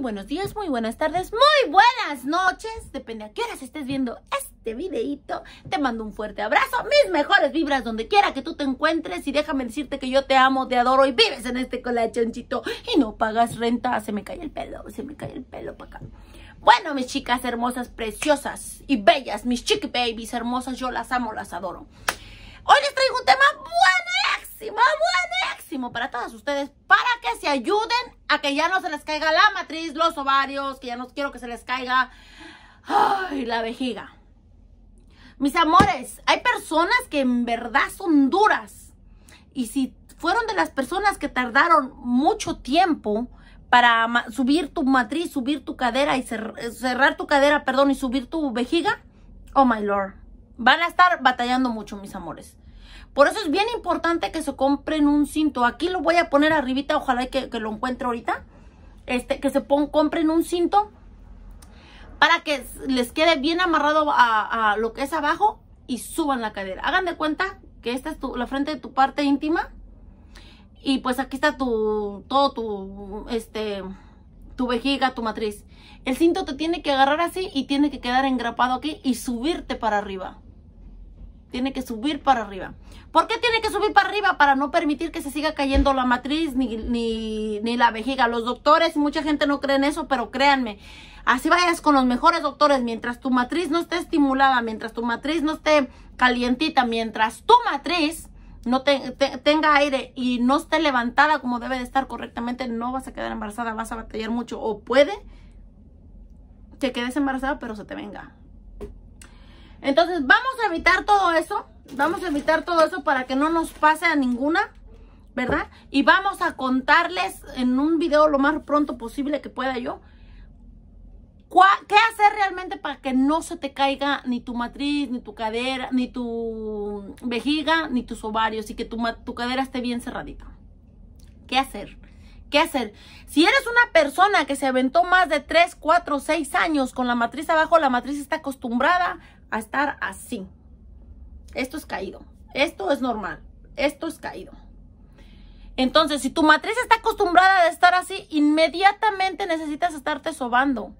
buenos días, muy buenas tardes, muy buenas noches. Depende a qué horas estés viendo este videito. Te mando un fuerte abrazo, mis mejores vibras donde quiera que tú te encuentres. Y déjame decirte que yo te amo, te adoro y vives en este colachonchito. Y no pagas renta. Se me cae el pelo, se me cae el pelo para acá. Bueno, mis chicas hermosas, preciosas y bellas, mis chick babies hermosas, yo las amo, las adoro. Hoy les traigo un tema bueno máximo, buenísimo para todas ustedes, para que se ayuden a que ya no se les caiga la matriz, los ovarios, que ya no quiero que se les caiga ay, la vejiga. Mis amores, hay personas que en verdad son duras. Y si fueron de las personas que tardaron mucho tiempo para subir tu matriz, subir tu cadera y cerrar tu cadera, perdón, y subir tu vejiga, oh my lord, van a estar batallando mucho, mis amores. Por eso es bien importante que se compren un cinto. Aquí lo voy a poner arribita, ojalá que, que lo encuentre ahorita. Este, que se pon, compren un cinto para que les quede bien amarrado a, lo que es abajo y suban la cadera. Hagan de cuenta que esta es la frente de tu parte íntima y pues aquí está tu, todo tu, este, tu vejiga, tu matriz. El cinto te tiene que agarrar así y tiene que quedar engrapado aquí y subirte para arriba tiene que subir para arriba. ¿Por qué tiene que subir para arriba? Para no permitir que se siga cayendo la matriz ni, ni, la vejiga. Los doctores, mucha gente no cree en eso, pero créanme, así vayas con los mejores doctores, mientras tu matriz no esté estimulada, mientras tu matriz no esté calientita, mientras tu matriz no tenga aire y no esté levantada como debe de estar correctamente, no vas a quedar embarazada, vas a batallar mucho o puede que quedes embarazada pero se te venga. Entonces vamos a evitar todo eso. Vamos a evitar todo eso para que no nos pase a ninguna. ¿Verdad? Y vamos a contarles en un video lo más pronto posible que pueda yo. ¿Qué hacer realmente para que no se te caiga ni tu matriz, ni tu cadera, ni tu vejiga, ni tus ovarios y que tu, tu cadera esté bien cerradita? ¿Qué hacer? ¿Qué hacer? Si eres una persona que se aventó más de 3, 4, 6 años con la matriz abajo, la matriz está acostumbrada a estar así. Esto es caído. Esto es normal. Esto es caído. Entonces, si tu matriz está acostumbrada a estar así, inmediatamente necesitas estarte sobando.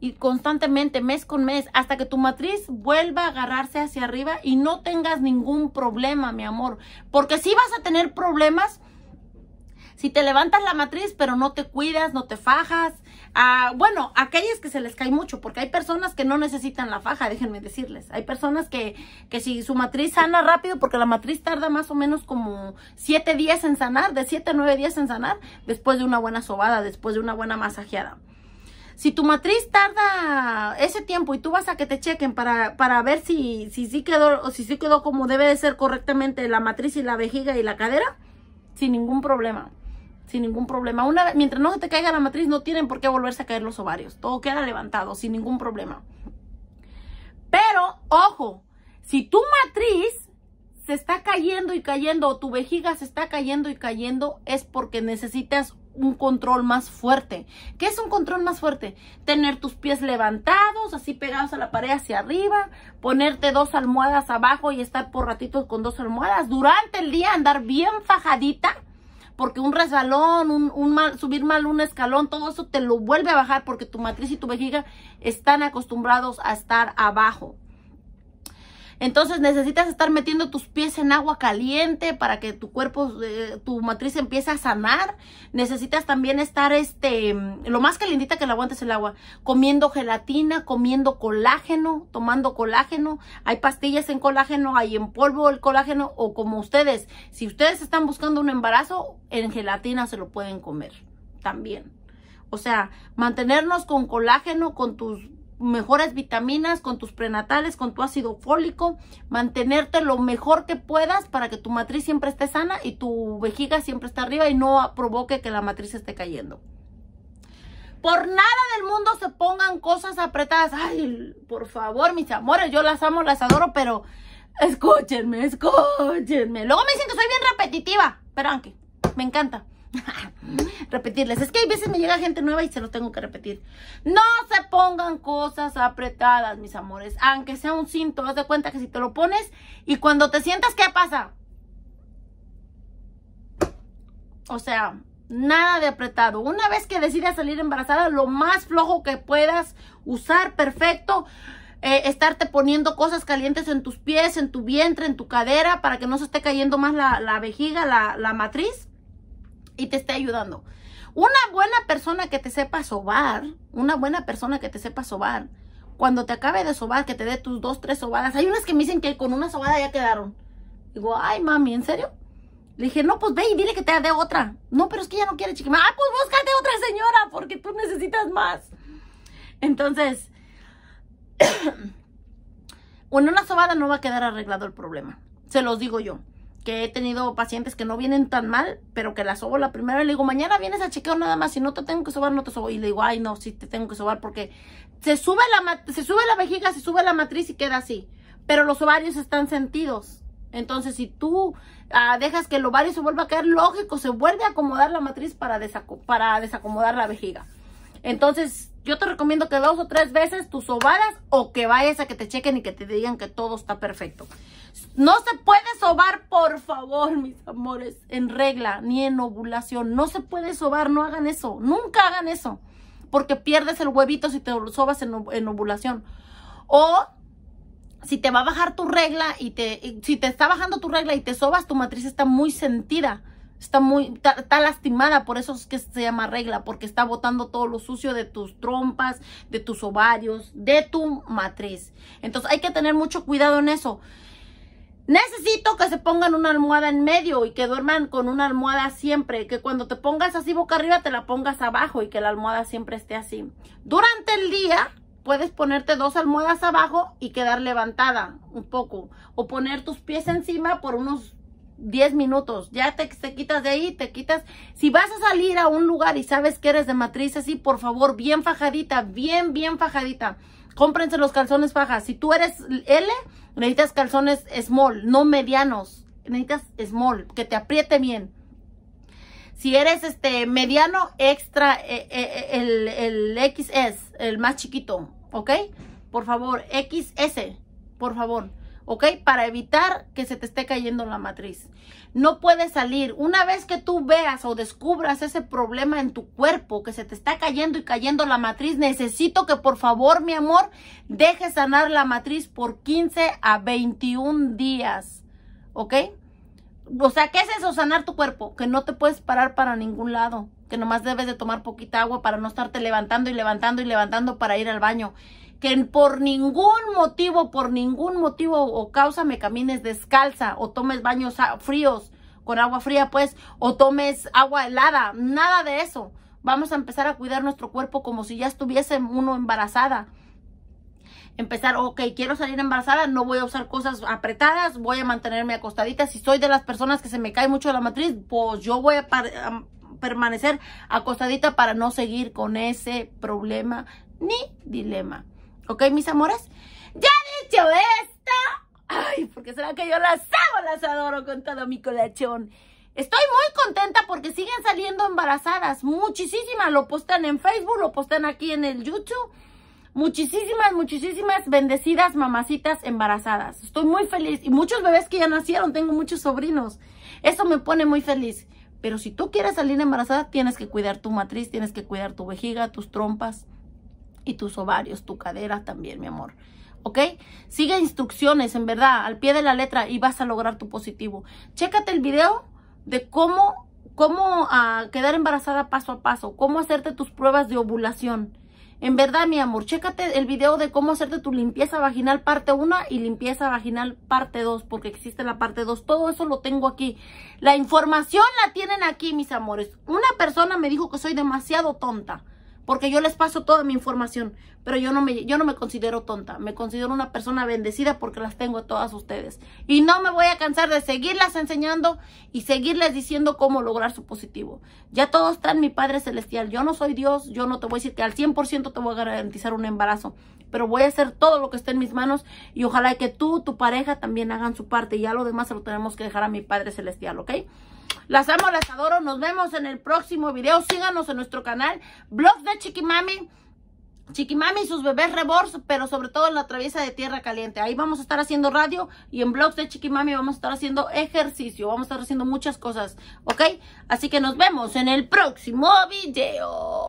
Y constantemente, mes con mes, hasta que tu matriz vuelva a agarrarse hacia arriba y no tengas ningún problema, mi amor. Porque si vas a tener problemas, si te levantas la matriz, pero no te cuidas, no te fajas, Ah, bueno, aquellas que se les cae mucho, porque hay personas que no necesitan la faja, déjenme decirles. Hay personas que, si su matriz sana rápido, porque la matriz tarda más o menos como 7 días en sanar, de 7 a 9 días en sanar, después de una buena sobada, después de una buena masajeada. Si tu matriz tarda ese tiempo y tú vas a que te chequen para, para ver si, si sí quedó o si sí quedó como debe de ser correctamente la matriz y la vejiga y la cadera, sin ningún problema sin ningún problema. Una, mientras no se te caiga la matriz, no tienen por qué volverse a caer los ovarios. Todo queda levantado, sin ningún problema. Pero, ojo, si tu matriz se está cayendo y cayendo, o tu vejiga se está cayendo y cayendo, es porque necesitas un control más fuerte. ¿Qué es un control más fuerte? Tener tus pies levantados, así pegados a la pared hacia arriba, ponerte dos almohadas abajo y estar por ratitos con dos almohadas. Durante el día andar bien fajadita porque un resbalón, un, subir mal un escalón, todo eso te lo vuelve a bajar porque tu matriz y tu vejiga están acostumbrados a estar abajo. Entonces necesitas estar metiendo tus pies en agua caliente para que tu cuerpo, eh, tu matriz empiece a sanar. Necesitas también estar, este, lo más calientita que la aguantes el agua, comiendo gelatina, comiendo colágeno, tomando colágeno. Hay pastillas en colágeno, hay en polvo el colágeno o como ustedes. Si ustedes están buscando un embarazo, en gelatina se lo pueden comer también. O sea, mantenernos con colágeno, con tus mejores vitaminas, con tus prenatales, con tu ácido fólico, mantenerte lo mejor que puedas para que tu matriz siempre esté sana y tu vejiga siempre esté arriba y no provoque que la matriz esté cayendo. Por nada del mundo se pongan cosas apretadas. Ay, por favor, mis amores, yo las amo, las adoro, pero escúchenme, escúchenme. Luego me dicen que soy bien repetitiva, pero aunque me encanta. Repetirles. Es que hay veces me llega gente nueva y se lo tengo que repetir. No se pongan cosas apretadas, mis amores. Aunque sea un cinto, haz de cuenta que si te lo pones y cuando te sientas, ¿qué pasa? O sea, nada de apretado. Una vez que decidas salir embarazada, lo más flojo que puedas usar, perfecto. Eh, estarte poniendo cosas calientes en tus pies, en tu vientre, en tu cadera, para que no se esté cayendo más la, vejiga, la matriz y te esté ayudando. Una buena persona que te sepa sobar, una buena persona que te sepa sobar, cuando te acabe de sobar, que te dé tus dos, tres sobadas. Hay unas que me dicen que con una sobada ya quedaron. Digo, ay, mami, ¿en serio? Le dije, no, pues ve y dile que te dé otra. No, pero es que ya no quiere chiquima. Ah, pues búscate otra señora, porque tú necesitas más. Entonces, con una sobada no va a quedar arreglado el problema. Se los digo yo que he tenido pacientes que no vienen tan mal, pero que la sobo la primera y le digo, mañana vienes a chequeo nada más, si no te tengo que sobar, no te sobo. Y le digo, ay, no, sí te tengo que sobar porque se sube la, se sube la vejiga, se sube la matriz y queda así. Pero los ovarios están sentidos. Entonces, si tú ah, dejas que el ovario se vuelva a caer, lógico, se vuelve a acomodar la matriz para desacomodar la vejiga. Entonces, yo te recomiendo que dos o tres veces tus sobaras o que vayas a que te chequen y que te digan que todo está perfecto. No se puede sobar, por favor, mis amores, en regla ni en ovulación. No se puede sobar, no hagan eso. Nunca hagan eso. Porque pierdes el huevito si te sobas en, en ovulación. O si te va a bajar tu regla y te, si te está bajando tu regla y te sobas, tu matriz está muy sentida está muy, está, lastimada, por eso es que se llama regla, porque está botando todo lo sucio de tus trompas, de tus ovarios, de tu matriz. Entonces hay que tener mucho cuidado en eso. Necesito que se pongan una almohada en medio y que duerman con una almohada siempre, que cuando te pongas así boca arriba te la pongas abajo y que la almohada siempre esté así. Durante el día puedes ponerte dos almohadas abajo y quedar levantada un poco o poner tus pies encima por unos 10 minutos, ya te, te, quitas de ahí, te quitas. Si vas a salir a un lugar y sabes que eres de matriz así, por favor, bien fajadita, bien, bien fajadita. Cómprense los calzones fajas. Si tú eres L, necesitas calzones small, no medianos. Necesitas small, que te apriete bien. Si eres este mediano, extra eh, eh, eh, el, el XS, el más chiquito, ¿ok? Por favor, XS, por favor. ¿ok? Para evitar que se te esté cayendo la matriz. No puedes salir. Una vez que tú veas o descubras ese problema en tu cuerpo, que se te está cayendo y cayendo la matriz, necesito que por favor, mi amor, dejes sanar la matriz por 15 a 21 días, ¿ok? O sea, ¿qué es eso sanar tu cuerpo? Que no te puedes parar para ningún lado, que nomás debes de tomar poquita agua para no estarte levantando y levantando y levantando para ir al baño que por ningún motivo, por ningún motivo o causa me camines descalza o tomes baños fríos con agua fría, pues, o tomes agua helada, nada de eso. Vamos a empezar a cuidar nuestro cuerpo como si ya estuviese uno embarazada. Empezar, ok, quiero salir embarazada, no voy a usar cosas apretadas, voy a mantenerme acostadita. Si soy de las personas que se me cae mucho la matriz, pues yo voy a, a permanecer acostadita para no seguir con ese problema ni dilema. ¿Ok, mis amores? Ya dicho esto, ay, porque será que yo las amo, las adoro con todo mi colachón. Estoy muy contenta porque siguen saliendo embarazadas, muchísimas, lo postan en Facebook, lo postan aquí en el YouTube. Muchísimas, muchísimas bendecidas mamacitas embarazadas. Estoy muy feliz y muchos bebés que ya nacieron, tengo muchos sobrinos. Eso me pone muy feliz. Pero si tú quieres salir embarazada, tienes que cuidar tu matriz, tienes que cuidar tu vejiga, tus trompas y tus ovarios, tu cadera también, mi amor. ¿ok? Sigue instrucciones, en verdad, al pie de la letra y vas a lograr tu positivo. Chécate el video de cómo, cómo ah, quedar embarazada paso a paso, cómo hacerte tus pruebas de ovulación. En verdad, mi amor, chécate el video de cómo hacerte tu limpieza vaginal parte 1 y limpieza vaginal parte 2, porque existe la parte 2. Todo eso lo tengo aquí. La información la tienen aquí, mis amores. Una persona me dijo que soy demasiado tonta porque yo les paso toda mi información, pero yo no me, yo no me considero tonta, me considero una persona bendecida porque las tengo todas ustedes. Y no me voy a cansar de seguirlas enseñando y seguirles diciendo cómo lograr su positivo. Ya todos está en mi Padre Celestial, yo no soy Dios, yo no te voy a decir que al 100% te voy a garantizar un embarazo, pero voy a hacer todo lo que esté en mis manos y ojalá que tú, tu pareja también hagan su parte y ya lo demás se lo tenemos que dejar a mi Padre Celestial, ¿ok? Las amo, las adoro. Nos vemos en el próximo video. Síganos en nuestro canal. Blogs de Chiquimami. Chiquimami y sus bebés rebors, pero sobre todo en la traviesa de tierra caliente. Ahí vamos a estar haciendo radio y en blogs de Chiquimami vamos a estar haciendo ejercicio. Vamos a estar haciendo muchas cosas, ¿ok? Así que nos vemos en el próximo video.